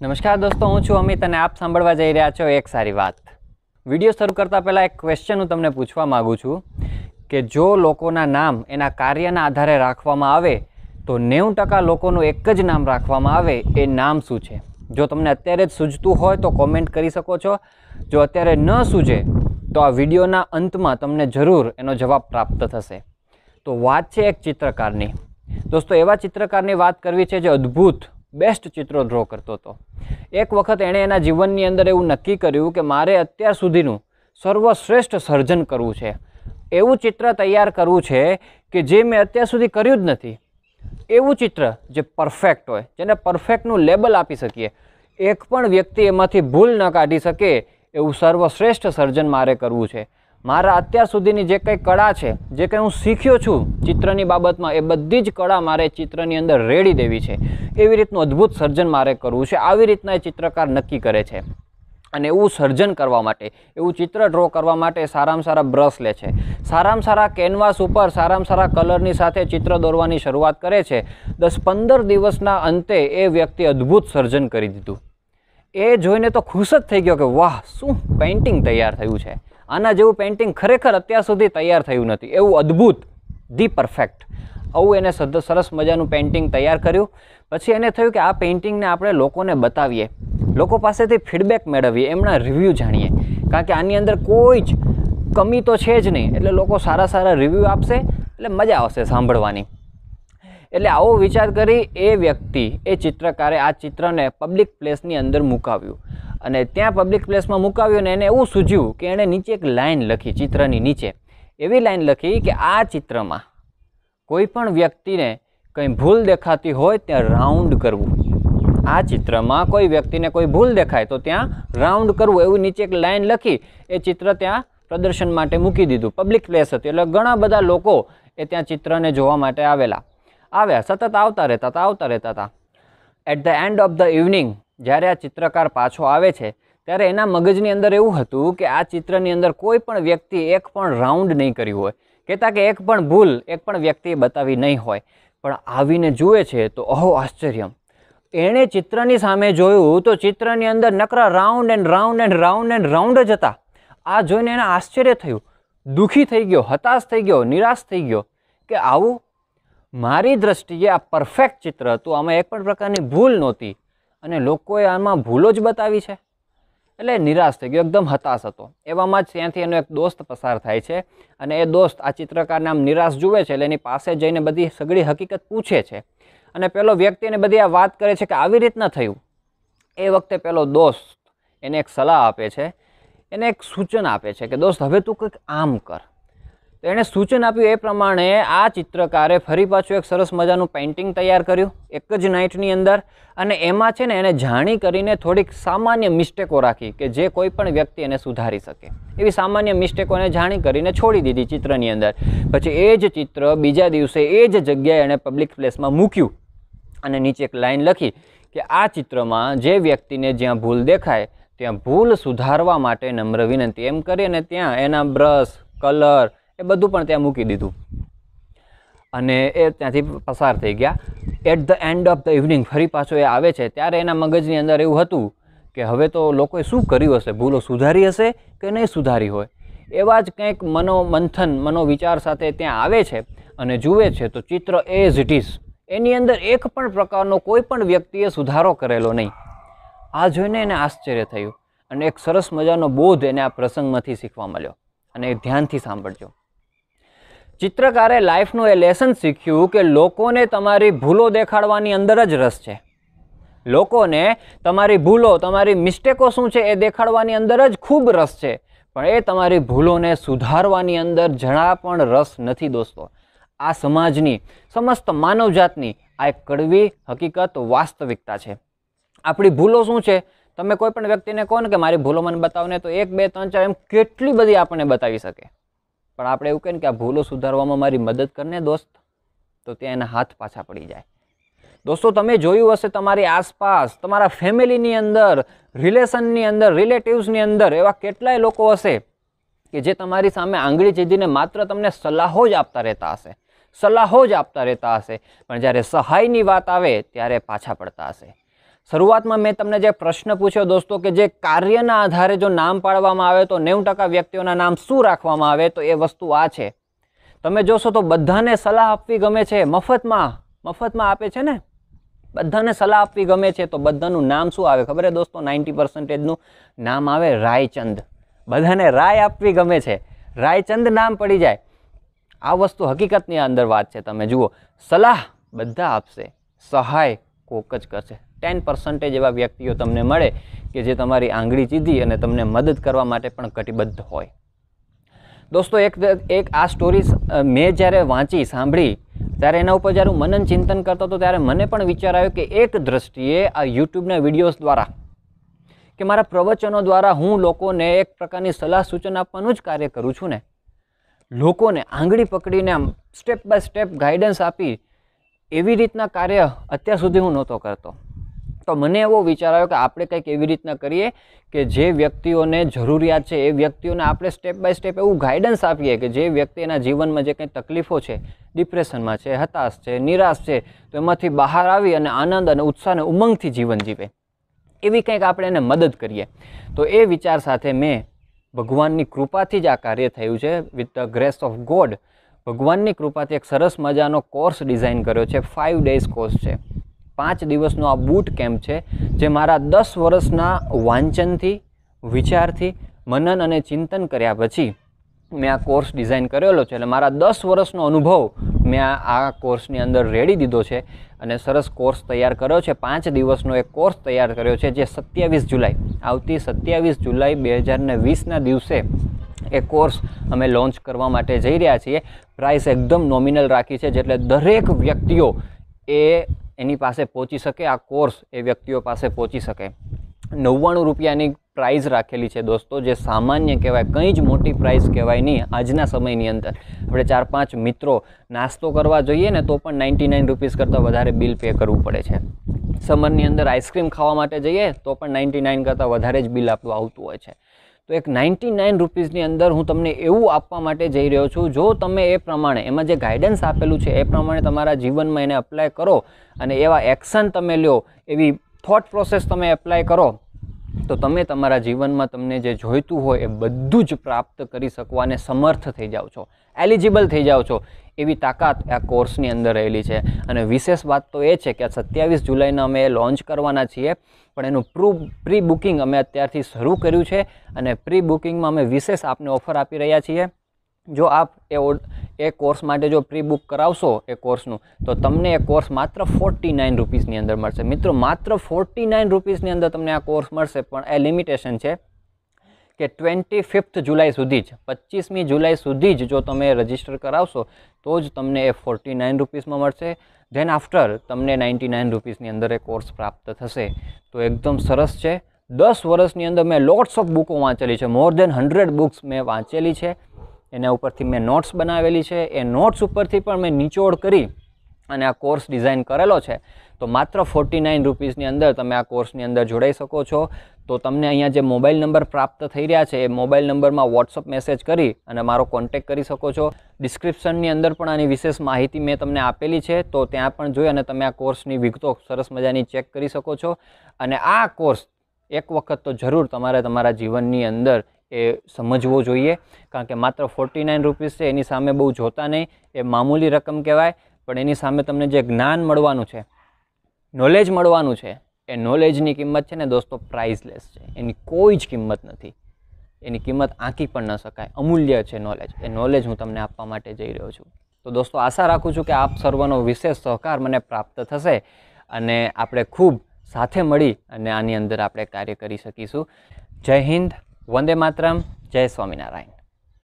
નમસ્કાર દોસ્તો હું છું અમિત અને આપ સાંભળવા જઈ રહ્યા છો એક સારી વાત વિડીયો શરૂ કરતાં પહેલાં એક ક્વેશ્ચન હું તમને પૂછવા માગું છું કે જો લોકોના નામ એના કાર્યના આધારે રાખવામાં આવે તો નેવું ટકા લોકોનું એક જ નામ રાખવામાં આવે એ નામ શું છે જો તમને અત્યારે જ સૂઝતું હોય તો કોમેન્ટ કરી શકો છો જો અત્યારે ન સૂજે તો આ વિડીયોના અંતમાં તમને જરૂર એનો જવાબ પ્રાપ્ત થશે તો વાત છે એક ચિત્રકારની દોસ્તો એવા ચિત્રકારની વાત કરવી છે જે અદ્ભુત બેસ્ટ ચિત્રો ડ્રો કરતો હતો એક વખત એણે એના જીવનની અંદર એવું નક્કી કર્યું કે મારે અત્યાર સુધીનું સર્વશ્રેષ્ઠ સર્જન કરવું છે એવું ચિત્ર તૈયાર કરવું છે કે જે મેં અત્યાર સુધી કર્યું જ નથી એવું ચિત્ર જે પરફેક્ટ હોય જેને પરફેક્ટનું લેબલ આપી શકીએ એક પણ વ્યક્તિ એમાંથી ભૂલ ન કાઢી શકે એવું સર્વશ્રેષ્ઠ સર્જન મારે કરવું છે મારા અત્યાર સુધીની જે કંઈ કળા છે જે કંઈ હું શીખ્યો છું ચિત્રની બાબતમાં એ બધી જ કળા મારે ચિત્રની અંદર રેડી દેવી છે એવી રીતનું અદ્ભુત સર્જન મારે કરવું છે આવી રીતના એ ચિત્રકાર નક્કી કરે છે અને એવું સર્જન કરવા માટે એવું ચિત્ર ડ્રો કરવા માટે સારામાં સારા બ્રશ લે છે સારામાં સારા કેનવાસ ઉપર સારામાં સારા કલરની સાથે ચિત્ર દોરવાની શરૂઆત કરે છે દસ પંદર દિવસના અંતે એ વ્યક્તિ અદ્ભુત સર્જન કરી દીધું એ જોઈને તો ખુશ જ થઈ ગયો કે વાહ શું પેઇન્ટિંગ તૈયાર થયું છે આના જેવું પેઇન્ટિંગ ખરેખર અત્યાર સુધી તૈયાર થયું નથી એવું અદ્ભુત ધી પરફેક્ટ આવું એને સરસ મજાનું પેઇન્ટિંગ તૈયાર કર્યું પછી એને થયું કે આ પેઇન્ટિંગને આપણે લોકોને બતાવીએ લોકો પાસેથી ફીડબેક મેળવીએ એમના રિવ્યૂ જાણીએ કારણ કે આની અંદર કોઈ જ કમી તો છે જ નહીં એટલે લોકો સારા સારા રિવ્યૂ આપશે એટલે મજા આવશે સાંભળવાની એટલે આવો વિચાર કરી એ વ્યક્તિ એ ચિત્રકારે આ ચિત્રને પબ્લિક પ્લેસની અંદર મુકાવ્યું અને ત્યાં પબ્લિક પ્લેસમાં મુકાવ્યો અને એને એવું સૂઝ્યું કે એણે નીચે એક લાઇન લખી ચિત્રની નીચે એવી લાઇન લખી કે આ ચિત્રમાં કોઈ પણ વ્યક્તિને કંઈ ભૂલ દેખાતી હોય ત્યાં રાઉન્ડ કરવું આ ચિત્રમાં કોઈ વ્યક્તિને કોઈ ભૂલ દેખાય તો ત્યાં રાઉન્ડ કરવું એવું નીચે એક લાઇન લખી એ ચિત્ર ત્યાં પ્રદર્શન માટે મૂકી દીધું પબ્લિક પ્લેસ હતી એટલે ઘણા બધા લોકો એ ત્યાં ચિત્રને જોવા માટે આવેલા આવ્યા સતત આવતા રહેતા હતા આવતા રહેતા હતા at the end of the evening જ્યારે આ ચિત્રકાર પાછો આવે છે ત્યારે એના મગજની અંદર એવું હતું કે આ ચિત્રની અંદર કોઈ પણ વ્યક્તિ એક પણ રાઉન્ડ નહીં કર્યું હોય કહેતા કે એક પણ ભૂલ એક પણ વ્યક્તિએ બતાવી નહીં હોય પણ આવીને જુએ છે તો અહો આશ્ચર્યમ એણે ચિત્રની સામે જોયું તો ચિત્રની અંદર નકરા round and round and round and round જ હતા આ જોઈને એને આશ્ચર્ય થયું દુઃખી થઈ ગયો હતાશ થઈ ગયો નિરાશ થઈ ગયો કે આવું મારી દ્રષ્ટિએ આ પરફેક્ટ ચિત્ર હતું આમાં એક પણ પ્રકારની ભૂલ નહોતી અને લોકોએ આમાં ભૂલો જ બતાવી છે એટલે નિરાશ થઈ ગયો એકદમ હતાશ હતો એવામાં જ ત્યાંથી એનો એક દોસ્ત પસાર થાય છે અને એ દોસ્ત આ ચિત્રકાર નામ નિરાશ જુએ છે એટલે એની પાસે જઈને બધી સગળી હકીકત પૂછે છે અને પેલો વ્યક્તિ એને બધી આ વાત કરે છે કે આવી રીતના થયું એ વખતે પેલો દોસ્ત એને એક સલાહ આપે છે એને એક સૂચન આપે છે કે દોસ્ત હવે તું કંઈક આમ કર તો એણે સૂચન આપ્યું એ પ્રમાણે આ ચિત્રકારે ફરી પાછું એક સરસ મજાનું પેઇન્ટિંગ તૈયાર કર્યું એક જ નાઇટની અંદર અને એમાં છે ને એને જાણી કરીને થોડીક સામાન્ય મિસ્ટેકો રાખી કે જે કોઈ પણ વ્યક્તિ એને સુધારી શકે એવી સામાન્ય મિસ્ટેકોને જાણી કરીને છોડી દીધી ચિત્રની અંદર પછી એ જ ચિત્ર બીજા દિવસે એ જ જગ્યાએ એણે પબ્લિક પ્લેસમાં મૂક્યું અને નીચે એક લાઇન લખી કે આ ચિત્રમાં જે વ્યક્તિને જ્યાં ભૂલ દેખાય ત્યાં ભૂલ સુધારવા માટે નમ્ર વિનંતી એમ કરી અને ત્યાં એના બ્રશ કલર એ બધું પણ ત્યાં મૂકી દીધું અને એ ત્યાંથી પસાર થઈ ગયા at the end of the evening ફરી પાછો એ આવે છે ત્યારે એના મગજની અંદર એવું હતું કે હવે તો લોકોએ શું કર્યું હશે ભૂલો સુધારી હશે કે નહીં સુધારી હોય એવા જ કંઈક મનોમંથન મનોવિચાર સાથે ત્યાં આવે છે અને જુએ છે તો ચિત્ર એઝ ઇટ ઇઝ એની અંદર એક પણ પ્રકારનો કોઈ પણ વ્યક્તિએ સુધારો કરેલો નહીં આ જોઈને એને આશ્ચર્ય થયું અને એક સરસ મજાનો બોધ એને આ પ્રસંગમાંથી શીખવા મળ્યો અને એ ધ્યાનથી સાંભળજો ચિત્રકારે લાઈફનું એ લેસન શીખ્યું કે લોકોને તમારી ભૂલો દેખાડવાની અંદર જ રસ છે લોકોને તમારી ભૂલો તમારી મિસ્ટેકો શું છે એ દેખાડવાની અંદર જ ખૂબ રસ છે પણ એ તમારી ભૂલોને સુધારવાની અંદર જણા પણ રસ નથી દોસ્તો આ સમાજની સમસ્ત માનવજાતની આ એક કડવી હકીકત વાસ્તવિકતા છે આપણી ભૂલો શું છે તમે કોઈ પણ વ્યક્તિને કહો ને કે મારી ભૂલો મને બતાવો ને તો એક બે ત્રણ ચાર એમ કેટલી બધી આપણને બતાવી શકે પણ આપણે એવું કહીએ ને કે આ ભૂલો સુધારવામાં મારી મદદ કરને દોસ્ત તો ત્યાં એના હાથ પાછા પડી જાય દોસ્તો તમે જોયું હશે તમારી આસપાસ તમારા ફેમિલીની અંદર રિલેશનની અંદર રિલેટિવ્સની અંદર એવા કેટલાય લોકો હશે કે જે તમારી સામે આંગળી ચીધીને માત્ર તમને સલાહો જ આપતા રહેતા હશે સલાહો જ આપતા રહેતા હશે પણ જ્યારે સહાયની વાત આવે ત્યારે પાછા પડતા હશે શરૂઆતમાં મેં તમને જે પ્રશ્ન પૂછ્યો દોસ્તો કે જે કાર્યના આધારે જો નામ પાડવામાં આવે તો નેવું ટકા વ્યક્તિઓના નામ શું રાખવામાં આવે તો એ વસ્તુ આ છે તમે જોશો તો બધાને સલાહ આપવી ગમે છે મફતમાં મફતમાં આપે છે ને બધાને સલાહ આપવી ગમે છે તો બધાનું નામ શું આવે ખબર છે દોસ્તો નાઇન્ટી પર્સન્ટેજનું નામ આવે રાયચંદ બધાને રાય આપવી ગમે છે રાયચંદ નામ પડી જાય આ વસ્તુ હકીકતની અંદર વાત છે તમે જુઓ સલાહ બધા આપશે સહાય કોક જ કરશે ટેન પર્સન્ટેજ એવા વ્યક્તિઓ તમને મળે કે જે તમારી આંગળી ચીધી અને તમને મદદ કરવા માટે પણ કટિબદ્ધ હોય દોસ્તો એક એક આ સ્ટોરી મેં જ્યારે વાંચી સાંભળી ત્યારે એના ઉપર જ્યારે હું મનન ચિંતન કરતો હતો ત્યારે મને પણ વિચાર આવ્યો કે એક દ્રષ્ટિએ આ યુટ્યુબના વિડીયોઝ દ્વારા કે મારા પ્રવચનો દ્વારા હું લોકોને એક પ્રકારની સલાહ સૂચન આપવાનું જ કાર્ય કરું છું ને લોકોને આંગળી પકડીને આમ સ્ટેપ બાય સ્ટેપ ગાઈડન્સ આપી એવી રીતના કાર્ય અત્યાર સુધી હું નહોતો કરતો તો મને એવો વિચાર આવ્યો કે આપણે કંઈક એવી રીતના કરીએ કે જે વ્યક્તિઓને જરૂરિયાત છે એ વ્યક્તિઓને આપણે સ્ટેપ બાય સ્ટેપ એવું ગાઈડન્સ આપીએ કે જે વ્યક્તિ એના જીવનમાં જે કંઈ તકલીફો છે ડિપ્રેશનમાં છે હતાશ છે નિરાશ છે તો એમાંથી બહાર આવી અને આનંદ અને ઉત્સાહ અને ઉમંગથી જીવન જીવે એવી કંઈક આપણે એને મદદ કરીએ તો એ વિચાર સાથે મેં ભગવાનની કૃપાથી જ આ કાર્ય થયું છે with the grace of God ભગવાનની કૃપાથી એક સરસ મજાનો કોર્સ ડિઝાઇન કર્યો છે ફાઇવ ડેઝ કોર્સ છે પાંચ દિવસનો આ બૂટ કેમ્પ છે જે મારા દસ વર્ષના વાંચનથી વિચારથી મનન અને ચિંતન કર્યા પછી મેં આ કોર્સ ડિઝાઇન કરેલો છે એટલે મારા દસ વર્ષનો અનુભવ મેં આ કોર્સની અંદર રેડી દીધો છે અને સરસ કોર્સ તૈયાર કર્યો છે પાંચ દિવસનો એક કોર્સ તૈયાર કર્યો છે જે સત્યાવીસ જુલાઈ આવતી સત્યાવીસ જુલાઈ બે હજારને વીસના દિવસે એ કોર્સ અમે લોન્ચ કરવા માટે જઈ રહ્યા છીએ પ્રાઇસ એકદમ નોમિનલ રાખી છે જેટલે દરેક વ્યક્તિઓ એ એની પાસે પહોંચી શકે આ કોર્સ એ વ્યક્તિઓ પાસે પહોંચી શકે નવ્વાણું રૂપિયાની પ્રાઇઝ રાખેલી છે દોસ્તો જે સામાન્ય કહેવાય કંઈ જ મોટી પ્રાઇઝ કહેવાય નહીં આજના સમયની અંદર આપણે ચાર પાંચ મિત્રો નાસ્તો કરવા જોઈએ ને તો પણ નાઇન્ટી નાઇન રૂપીઝ કરતાં વધારે બિલ પે કરવું પડે છે સમરની અંદર આઈસ્ક્રીમ ખાવા માટે જઈએ તો પણ નાઇન્ટી નાઇન કરતાં વધારે જ બિલ આપણું આવતું હોય છે તો એક નાઇન્ટી નાઇન રૂપીઝની અંદર હું તમને એવું આપવા માટે જઈ રહ્યો છું જો તમે એ પ્રમાણે એમાં જે ગાઈડન્સ આપેલું છે એ પ્રમાણે તમારા જીવનમાં એને અપ્લાય કરો અને એવા એક્શન તમે લ્યો એવી થોટ પ્રોસેસ તમે એપ્લાય કરો તો તમે તમારા જીવનમાં તમને જે જોઈતું હોય એ બધું જ પ્રાપ્ત કરી શકવાને સમર્થ થઈ જાઓ છો એલિજિબલ થઈ જાઓ છો એવી તાકાત આ કોર્સની અંદર રહેલી છે અને વિશેષ વાત તો એ છે કે આ સત્યાવીસ જુલાઈના અમે લોન્ચ કરવાના છીએ પણ એનું પ્રૂ પ્રી બુકિંગ અમે અત્યારથી શરૂ કર્યું છે અને પ્રી બુકિંગમાં અમે વિશેષ આપને ઓફર આપી રહ્યા છીએ જો આપ એ એ કોર્સ માટે જો પ્રી બુક કરાવશો એ કોર્સનું તો તમને એ કોર્સ માત્ર ફોર્ટી નાઇન રૂપીસની અંદર મળશે મિત્રો માત્ર ફોર્ટી નાઇન રૂપીસની અંદર તમને આ કોર્સ મળશે પણ એ લિમિટેશન છે કે ટ્વેન્ટી ફિફ્થ જુલાઈ સુધી જ પચીસમી જુલાઈ સુધી જ જો તમે રજીસ્ટર કરાવશો તો જ તમને એ ફોર્ટી નાઇન રૂપીસમાં મળશે ધેન આફ્ટર તમને નાઇન્ટી નાઇન રૂપીસની અંદર એ કોર્સ પ્રાપ્ત થશે તો એકદમ સરસ છે દસ વર્ષની અંદર મેં લોટ્સ ઓફ બુકો વાંચેલી છે મોર દેન હંડ્રેડ બુક્સ મેં વાંચેલી છે એના ઉપરથી મેં નોટ્સ બનાવેલી છે એ નોટ્સ ઉપરથી પણ મેં નીચોડ કરી અને આ કોર્સ ડિઝાઇન કરેલો છે તો માત્ર ફોર્ટી નાઇન રૂપીઝની અંદર તમે આ કોર્સની અંદર જોડાઈ શકો છો તો તમને અહીંયા જે મોબાઈલ નંબર પ્રાપ્ત થઈ રહ્યા છે એ મોબાઈલ નંબરમાં વોટ્સઅપ મેસેજ કરી અને મારો કોન્ટેક કરી શકો છો ડિસ્ક્રિપ્શનની અંદર પણ આની વિશેષ માહિતી મેં તમને આપેલી છે તો ત્યાં પણ જોઈ અને તમે આ કોર્સની વિગતો સરસ મજાની ચેક કરી શકો છો અને આ કોર્સ એક વખત તો જરૂર તમારે તમારા જીવનની અંદર એ સમજવો જોઈએ કારણ કે માત્ર ફોર્ટી નાઇન રૂપીસ છે એની સામે બહુ જોતા નહીં એ મામૂલી રકમ કહેવાય પણ એની સામે તમને જે જ્ઞાન મળવાનું છે નોલેજ મળવાનું છે એ નોલેજની કિંમત છે ને દોસ્તો પ્રાઇઝલેસ છે એની કોઈ જ કિંમત નથી એની કિંમત આંકી પણ ન શકાય અમૂલ્ય છે નોલેજ એ નોલેજ હું તમને આપવા માટે જઈ રહ્યો છું તો દોસ્તો આશા રાખું છું કે આપ સર્વનો વિશેષ સહકાર મને પ્રાપ્ત થશે અને આપણે ખૂબ સાથે મળી અને આની અંદર આપણે કાર્ય કરી શકીશું જય હિન્દ વંદે માતરમ જય સ્વામિનારાયણ